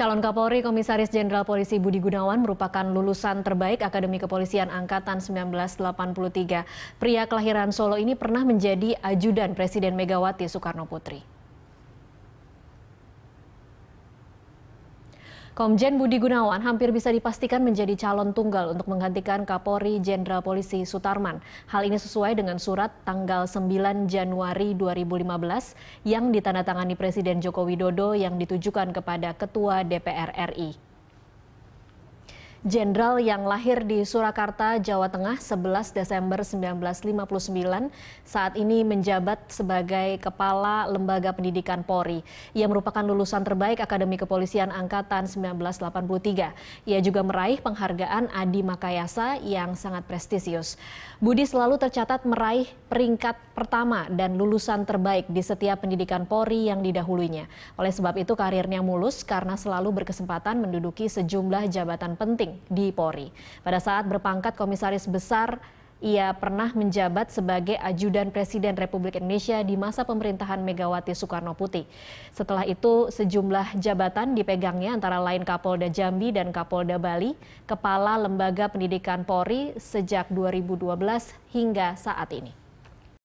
Calon Kapolri Komisaris Jenderal Polisi Budi Gunawan merupakan lulusan terbaik Akademi Kepolisian Angkatan 1983. Pria kelahiran Solo ini pernah menjadi ajudan Presiden Megawati Soekarno Putri. Komjen Budi Gunawan hampir bisa dipastikan menjadi calon tunggal untuk menggantikan Kapolri Jenderal Polisi Sutarman. Hal ini sesuai dengan surat tanggal 9 Januari 2015 yang ditandatangani Presiden Joko Widodo yang ditujukan kepada Ketua DPR RI jenderal yang lahir di Surakarta, Jawa Tengah 11 Desember 1959, saat ini menjabat sebagai Kepala Lembaga Pendidikan Polri. Ia merupakan lulusan terbaik Akademi Kepolisian Angkatan 1983. Ia juga meraih penghargaan Adi Makayasa yang sangat prestisius. Budi selalu tercatat meraih peringkat pertama dan lulusan terbaik di setiap pendidikan Polri yang didahulunya. Oleh sebab itu karirnya mulus karena selalu berkesempatan menduduki sejumlah jabatan penting penting di Polri. Pada saat berpangkat komisaris besar, ia pernah menjabat sebagai ajudan Presiden Republik Indonesia di masa pemerintahan Megawati Soekarno Putih. Setelah itu, sejumlah jabatan dipegangnya antara lain Kapolda Jambi dan Kapolda Bali, Kepala Lembaga Pendidikan Polri sejak 2012 hingga saat ini.